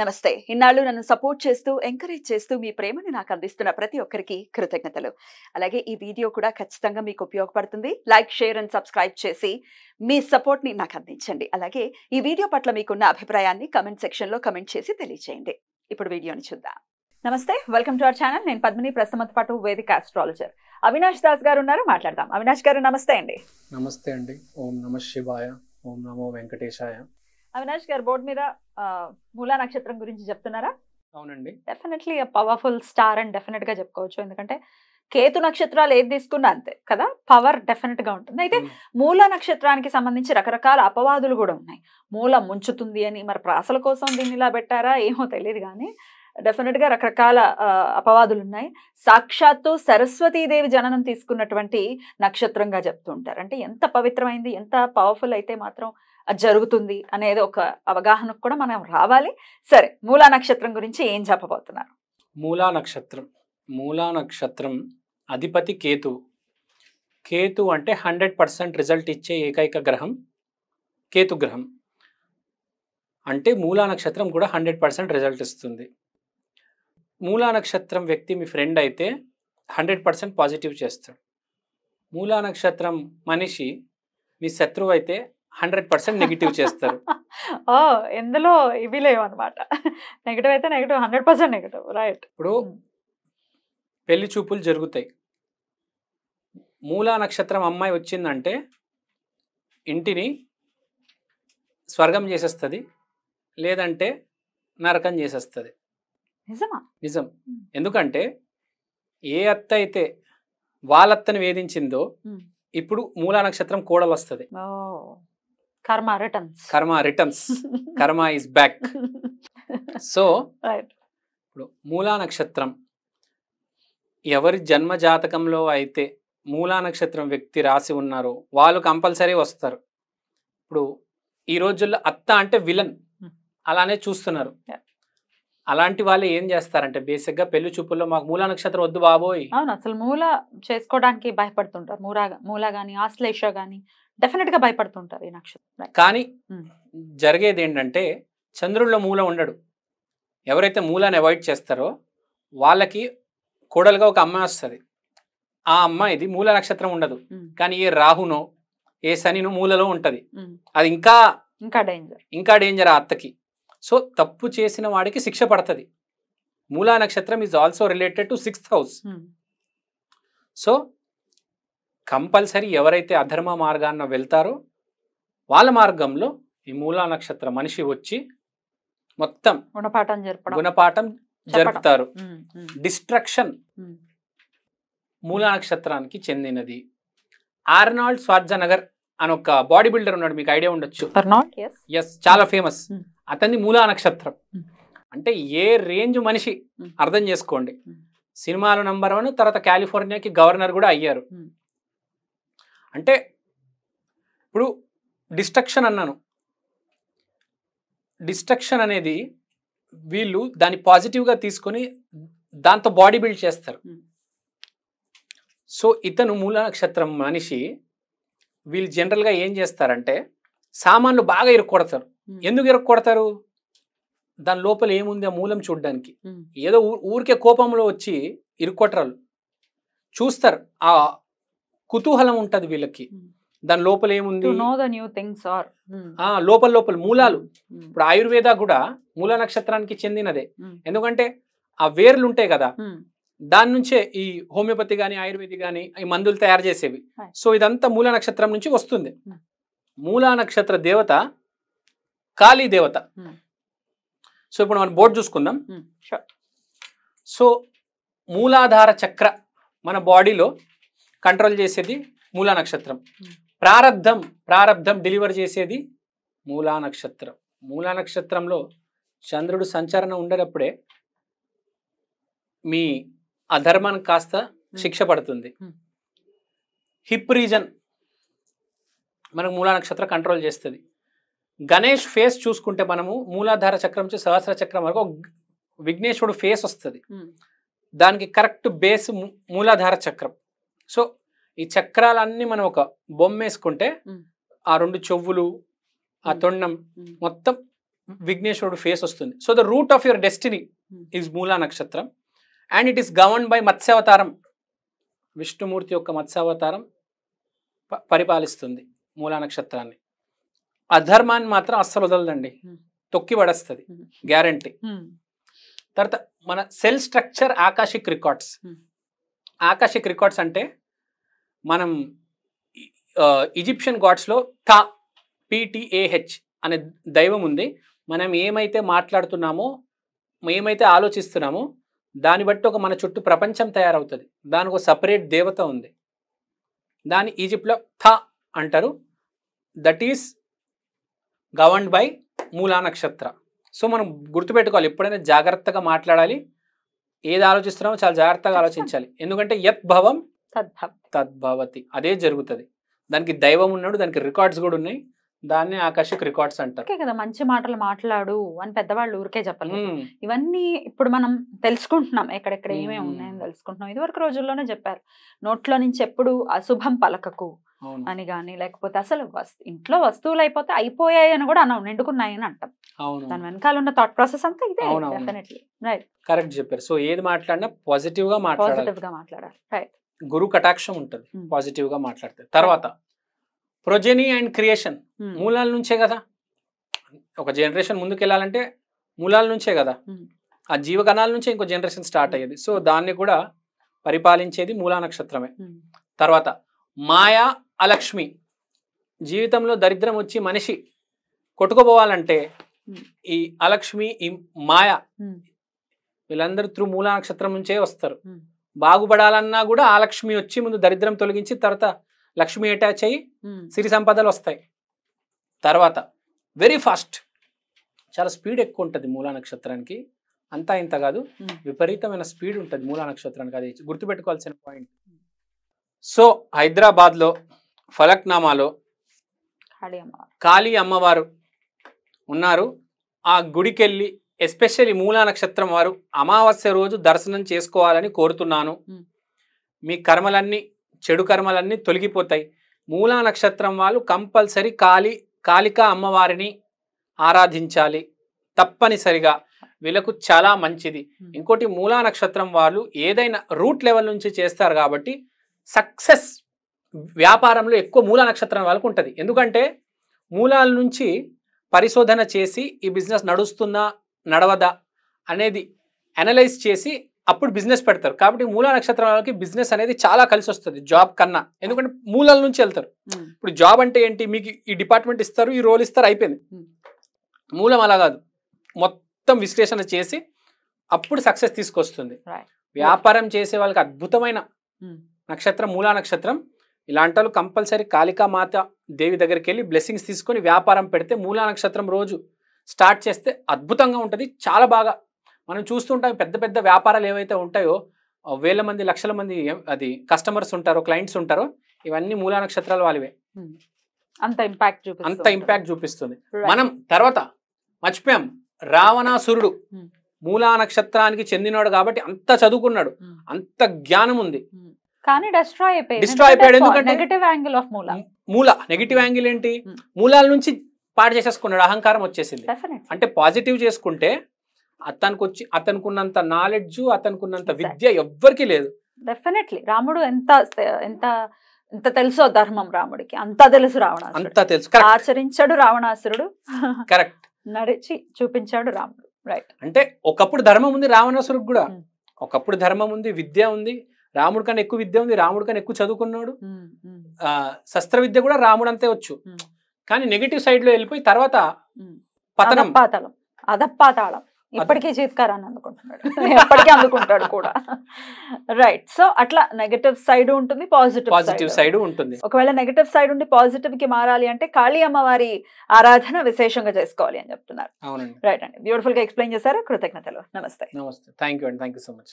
నమస్తే ఇన్నాళ్ళు నన్ను సపోర్ట్ చేస్తూ ఎంకరేజ్ చేస్తూ మీ ప్రేమను నాకు అందిస్తున్న ప్రతి ఒక్కరికి కృతజ్ఞతలు అలాగే ఈ వీడియో కూడా ఖచ్చితంగా మీకు ఉపయోగపడుతుంది లైక్ షేర్ అండ్ సబ్స్క్రైబ్ చేసి మీ సపోర్ట్ని నాకు అందించండి అలాగే ఈ వీడియో పట్ల మీకున్న అభిప్రాయాన్ని కమెంట్ సెక్షన్లో కమెంట్ చేసి తెలియజేయండి ఇప్పుడు వీడియోని చూద్దాం నమస్తే వెల్కమ్ టు అవర్ ఛానల్ నేను పద్మిని ప్రస్తుతం పాటు వేదిక ఆస్ట్రాలజర్ అవినాష్ దాస్ గారు ఉన్నారు మాట్లాడదాం అవినాష్ గారు నమస్తే అండి నమస్తే అండి ఓం నమ శివాయ ఓం నమో వెంకటేశాయ అవినాష్ గారు బోర్డు మీద మూలా నక్షత్రం గురించి చెప్తున్నారా అవునండి డెఫినెట్లీ పవర్ఫుల్ స్టార్ అని డెఫినెట్ గా చెప్పుకోవచ్చు ఎందుకంటే కేతు నక్షత్రాలు ఏది తీసుకున్నా అంతే కదా పవర్ డెఫినెట్ గా ఉంటుంది అయితే మూల నక్షత్రానికి సంబంధించి రకరకాల అపవాదులు కూడా ఉన్నాయి మూల ముంచుతుంది అని మరి ప్రాసల కోసం దీన్ని ఇలా పెట్టారా ఏమో తెలియదు కానీ డెఫినెట్ గా రకరకాల అపవాదులు ఉన్నాయి సాక్షాత్తు సరస్వతీదేవి జననం తీసుకున్నటువంటి నక్షత్రంగా చెప్తుంటారు అంటే ఎంత పవిత్రమైంది ఎంత పవర్ఫుల్ అయితే మాత్రం అది జరుగుతుంది అనేది ఒక అవగాహనకు కూడా మనం రావాలి సరే మూలా నక్షత్రం గురించి ఏం చెప్పబోతున్నారు మూలా నక్షత్రం మూలా నక్షత్రం అధిపతి కేతు కేతు అంటే హండ్రెడ్ పర్సెంట్ రిజల్ట్ ఇచ్చే ఏకైక గ్రహం కేతు గ్రహం అంటే మూలా నక్షత్రం కూడా హండ్రెడ్ పర్సెంట్ రిజల్ట్ ఇస్తుంది మూలా నక్షత్రం వ్యక్తి మీ ఫ్రెండ్ అయితే హండ్రెడ్ పర్సెంట్ పాజిటివ్ చేస్తాడు మూలా నక్షత్రం మనిషి మీ శత్రువు అయితే హండ్రెడ్ పర్సెంట్ నెగిటివ్ చేస్తారు ఓ ఎందులో ఇవి లేవు అనమాట నెగిటివ్ అయితే negative hundred percent negative right ఇప్పుడు పెళ్లి చూపులు జరుగుతాయి మూలా నక్షత్రం అమ్మాయి వచ్చిందంటే ఇంటిని స్వర్గం చేసేస్తుంది లేదంటే నరకం చేసేస్తుంది నిజమా నిజం ఎందుకంటే ఏ అత్త అయితే వాళ్ళత్తని వేధించిందో ఇప్పుడు మూలా నక్షత్రం కోడలు వస్తుంది కర్మ రిటర్న్స్ కర్మ రిటర్న్స్ కర్మ ఇస్ బ్యాక్ సో ఇప్పుడు మూలా నక్షత్రం ఎవరి జన్మ జాతకంలో అయితే మూలా నక్షత్రం వ్యక్తి రాసి ఉన్నారో వాళ్ళు కంపల్సరీ వస్తారు ఇప్పుడు ఈ రోజుల్లో అత్త అంటే విలన్ hmm. అలానే చూస్తున్నారు అలాంటి వాళ్ళు ఏం చేస్తారంటే బేసిక్ గా పెళ్లి చూపుల్లో మాకు మూలా నక్షత్రం వద్దు బాబోయ్ అవును అసలు మూల చేసుకోవడానికి భయపడుతుంటారు మూలా మూల గాని ఆశ్లేష గానీ డెఫినెట్ గా భయపడుతుంటారు ఈ నక్షత్రం కానీ జరిగేది ఏంటంటే చంద్రుల్లో మూల ఉండడు ఎవరైతే మూలాన్ని అవాయిడ్ చేస్తారో వాళ్ళకి కోడలుగా ఒక అమ్మాయి వస్తుంది ఆ అమ్మాయిది మూల నక్షత్రం ఉండదు కానీ ఏ రాహునో ఏ శనినో మూలలో ఉంటుంది అది ఇంకా ఇంకా డేంజర్ ఇంకా డేంజర్ ఆ అత్తకి సో తప్పు చేసిన వాడికి శిక్ష పడుతుంది Moola nakshatram is also related to sixth house so compulsory ఎవరైతే అధర్మ మార్గాన్న వెళ్తారో వాళ్ళ మార్గంలో ఈ మూలా నక్షత్ర మనిషి వచ్చి మొత్తం గుణపాఠం జరుపు గుణపాఠం జరుపుతారు డిస్ట్రక్షన్ మూలా నక్షత్రానికి చెందినది ఆర్నాల్డ్ స్వార్జనగర్ అని ఒక బాడీ బిల్డర్ ఉన్నాడు మీకు ఐడియా ఉండొచ్చు ఎస్ చాలా ఫేమస్ అతన్ని మూలా నక్షత్రం అంటే ఏ రేంజ్ మనిషి అర్థం చేసుకోండి సినిమాలో నంబర్ వన్ తర్వాత కాలిఫోర్నియాకి గవర్నర్ కూడా అయ్యారు అంటే ఇప్పుడు డిస్ట్రక్షన్ అన్నాను డిస్ట్రక్షన్ అనేది వీళ్ళు దాన్ని పాజిటివ్గా తీసుకొని దాంతో బాడీ బిల్డ్ చేస్తారు సో ఇతను మూల నక్షత్రం మనిషి వీళ్ళు జనరల్గా ఏం చేస్తారంటే సామాన్లు బాగా ఇరుక్కొడతారు ఎందుకు ఇరుక్కొడతారు దాని లోపల ఏముంది ఆ మూలం చూడడానికి ఏదో ఊరికే కోపంలో వచ్చి ఇరుక్కొట్టరాలు చూస్తారు ఆ కుతూహలం ఉంటుంది వీళ్ళకి hmm. దాని లోపల ఏముంది hmm. లోపల లోపల మూలాలు hmm. ఇప్పుడు ఆయుర్వేద కూడా మూల నక్షత్రానికి చెందినదే ఎందుకంటే ఆ వేర్లు ఉంటాయి కదా దాని నుంచే ఈ హోమియోపతి కానీ ఆయుర్వేది కానీ ఈ మందులు తయారు చేసేవి సో ఇదంతా మూల నక్షత్రం నుంచి వస్తుంది మూల నక్షత్ర దేవత కాళీ దేవత సో ఇప్పుడు మనం బోర్డు చూసుకుందాం సో మూలాధార చక్ర మన బాడీలో కంట్రోల్ చేసేది మూలా నక్షత్రం ప్రారంధం ప్రారంధం డెలివర్ చేసేది మూలా నక్షత్రం మూలా నక్షత్రంలో చంద్రుడు సంచరణ ఉండేటప్పుడే మీ అధర్మం కాస్త శిక్ష పడుతుంది హిప్ రీజన్ మనకు మూలా నక్షత్రం కంట్రోల్ చేస్తుంది గణేష్ ఫేస్ చూసుకుంటే మనము మూలాధార చక్రం నుంచి సహస్ర చక్రం వరకు విఘ్నేశ్వరుడు ఫేస్ వస్తుంది దానికి కరెక్ట్ బేస్ మూలాధార చక్రం సో ఈ చక్రాలన్నీ మనం ఒక బొమ్మ వేసుకుంటే ఆ రెండు చెవులు ఆ తొండం మొత్తం విఘ్నేశ్వరుడు ఫేస్ వస్తుంది so the root of your destiny is Moola nakshatram and it is govern by Matsyavataram Vishnumurthy యొక్క మత్స్యావతారం పరిపాలిస్తుంది మూలా నక్షత్రాన్ని అధర్మాన్ని మాత్రం అస్సలు వదలదండి తొక్కి పడేస్తుంది గ్యారంటీ తర్వాత మన cell structure akashic records akashic records అంటే మనం ఈజిప్షియన్ గాడ్స్లో థా పీటీఏహెచ్ అనే దైవం ఉంది మనం ఏమైతే మాట్లాడుతున్నామో ఏమైతే ఆలోచిస్తున్నామో దాన్ని బట్టి ఒక మన చుట్టూ ప్రపంచం తయారవుతుంది దానికి ఒక సపరేట్ దేవత ఉంది దాన్ని ఈజిప్ట్లో థా అంటారు దట్ ఈస్ గవర్న్ బై మూలా నక్షత్ర సో మనం గుర్తుపెట్టుకోవాలి ఎప్పుడైనా జాగ్రత్తగా మాట్లాడాలి ఏది ఆలోచిస్తున్నామో చాలా జాగ్రత్తగా ఆలోచించాలి ఎందుకంటే యత్ భవం తద్భవతి అదే జరుగుతుంది దానికి దైవం ఉన్నాడు దానికి రికార్డ్స్ కూడా ఉన్నాయి దాన్ని ఆకర్షక్ రికార్డ్స్ అంటారు కదా మంచి మాటలు మాట్లాడు అని పెద్దవాళ్ళు ఊరికే చెప్పలేదు ఇవన్నీ ఇప్పుడు మనం తెలుసుకుంటున్నాం ఎక్కడెక్కడ ఏమేమి ఉన్నాయని తెలుసుకుంటున్నాం ఇదివరకు రోజుల్లోనే చెప్పారు నోట్లో నుంచి ఎప్పుడు అశుభం పలకకు అని కానీ లేకపోతే అసలు ఇంట్లో వస్తువులు అయిపోతే అయిపోయాయి అని కూడా అన్నాం నిండుకున్నాయి అని అంటాం దాని వెనకాల ఉన్న థాట్ ప్రాసెస్ అంతా ఇదే డెఫినెట్లీ కరెక్ట్ చెప్పారు సో ఏది మాట్లాడినా పాజిటివ్ గా పాజిటివ్ గా మాట్లాడాలి గురు కటాక్షం ఉంటుంది పాజిటివ్ hmm. గా మాట్లాడితే తర్వాత ప్రొజెనీ అండ్ క్రియేషన్ మూలాల నుంచే కదా ఒక జనరేషన్ ముందుకు వెళ్ళాలంటే మూలాల నుంచే కదా hmm. ఆ జీవకణాల నుంచే ఇంకో జనరేషన్ స్టార్ట్ hmm. అయ్యేది సో దాన్ని కూడా పరిపాలించేది మూలా నక్షత్రమే తర్వాత మాయా అలక్ష్మి జీవితంలో దరిద్రం వచ్చి మనిషి కొట్టుకుపోవాలంటే ఈ అలక్ష్మి ఈ మాయ వీళ్ళందరూ త్రిమూల నక్షత్రం నుంచే వస్తారు బాగుపడాలన్నా కూడా ఆ లక్ష్మి వచ్చి ముందు దరిద్రం తొలగించి తర్వాత లక్ష్మి అటాచ్ అయ్యి సిరి సంపదలు వస్తాయి తర్వాత వెరీ ఫాస్ట్ చాలా స్పీడ్ ఎక్కువ ఉంటుంది మూలా నక్షత్రానికి అంతా ఇంత కాదు విపరీతమైన స్పీడ్ ఉంటుంది మూలా నక్షత్రానికి అది గుర్తుపెట్టుకోవాల్సిన పాయింట్ సో హైదరాబాద్లో ఫలక్నామాలో కాళీ అమ్మవారు ఉన్నారు ఆ గుడికెళ్ళి ఎస్పెషల్లీ మూలా నక్షత్రం వారు అమావాస్య రోజు దర్శనం చేసుకోవాలని కోరుతున్నాను మీ కర్మలన్నీ చెడు కర్మలన్నీ తొలగిపోతాయి మూలా నక్షత్రం వాళ్ళు కంపల్సరీ కాళీ కాళికా అమ్మవారిని ఆరాధించాలి తప్పనిసరిగా వీళ్ళకు చాలా మంచిది ఇంకోటి మూలా నక్షత్రం వాళ్ళు ఏదైనా రూట్ లెవెల్ నుంచి చేస్తారు కాబట్టి సక్సెస్ వ్యాపారంలో ఎక్కువ మూల నక్షత్రం వాళ్ళకు ఉంటుంది ఎందుకంటే మూలాల నుంచి పరిశోధన చేసి ఈ బిజినెస్ నడుస్తుందా నడవదా అనేది అనలైజ్ చేసి అప్పుడు బిజినెస్ పెడతారు కాబట్టి మూల నక్షత్రం వాళ్ళకి బిజినెస్ అనేది చాలా కలిసి వస్తుంది జాబ్ కన్నా ఎందుకంటే మూలాల నుంచి వెళ్తారు ఇప్పుడు జాబ్ అంటే ఏంటి మీకు ఈ డిపార్ట్మెంట్ ఇస్తారు ఈ రోల్ ఇస్తారు అయిపోయింది మూలం అలా కాదు మొత్తం విశ్లేషణ చేసి అప్పుడు సక్సెస్ తీసుకొస్తుంది వ్యాపారం చేసే వాళ్ళకి అద్భుతమైన నక్షత్రం మూలా నక్షత్రం ఇలాంటి వాళ్ళు కంపల్సరీ కాళికామాత దేవి దగ్గరికి వెళ్ళి బ్లెస్సింగ్స్ తీసుకొని వ్యాపారం పెడితే మూలా నక్షత్రం రోజు స్టార్ట్ చేస్తే అద్భుతంగా ఉంటుంది చాలా బాగా మనం చూస్తుంటాం పెద్ద పెద్ద వ్యాపారాలు ఏవైతే ఉంటాయో వేల మంది లక్షల మంది అది కస్టమర్స్ ఉంటారో క్లయింట్స్ ఉంటారో ఇవన్నీ మూలా నక్షత్రాలు వాళ్ళవే అంత ఇంపాక్ట్ అంత ఇంపాక్ట్ చూపిస్తుంది మనం తర్వాత మర్చిపోయాం రావణాసురుడు మూలా నక్షత్రానికి చెందినాడు కాబట్టి అంత చదువుకున్నాడు అంత జ్ఞానం ఉంది కానీ డిస్ట్రాయ్ అయిపోయింది డిస్ట్రాయ్ అయిపోయాడు ఎందుకంటే నెగటివ్ యాంగిల్ ఆఫ్ మూల మూల నెగటివ్ యాంగిల్ ఏంటి మూలాల నుంచి పాడు చేసేసుకున్నాడు అహంకారం వచ్చేసింది అంటే పాజిటివ్ చేసుకుంటే అతనికి వచ్చి అతనుకున్నంత నాలెడ్జ్ అతనుకున్నంత విద్య ఎవ్వరికి లేదు డెఫినెట్లీ రాముడు ఎంత ఎంత ఎంత తెలుసో ధర్మం రాముడికి అంత తెలుసు రావణ అంత తెలుసు ఆచరించాడు రావణాసురుడు కరెక్ట్ నడిచి చూపించాడు రాముడు రైట్ అంటే ఒకప్పుడు ధర్మం ఉంది రావణాసురుడు కూడా ఒకప్పుడు ధర్మం ఉంది విద్య ఉంది రాముడి కన్నా ఎక్కువ విద్య ఉంది రాముడి కన్నా ఎక్కువ చదువుకున్నాడు శస్త్ర విద్య కూడా రాముడు అంతే వచ్చు కానీ నెగిటివ్ సైడ్ లో వెళ్ళిపోయి తర్వాత పతనం పాతాళం ఇప్పటికే ఇప్పటికీ అని అందుకుంటున్నాడు ఎప్పటికీ కూడా రైట్ సో అట్లా నెగటివ్ సైడ్ ఉంటుంది పాజిటివ్ పాజిటివ్ సైడ్ ఉంటుంది ఒకవేళ నెగటివ్ సైడ్ ఉండి పాజిటివ్ కి మారాలి అంటే కాళీ అమ్మవారి ఆరాధన విశేషంగా చేసుకోవాలి అని చెప్తున్నారు రైట్ అండి బ్యూటిఫుల్ గా ఎక్స్ప్లెయిన్ చేశారు కృతజ్ఞతలు నమస్తే నమస్తే థ్యాంక్ యూ అండి థ్యాంక్ యూ సో మచ్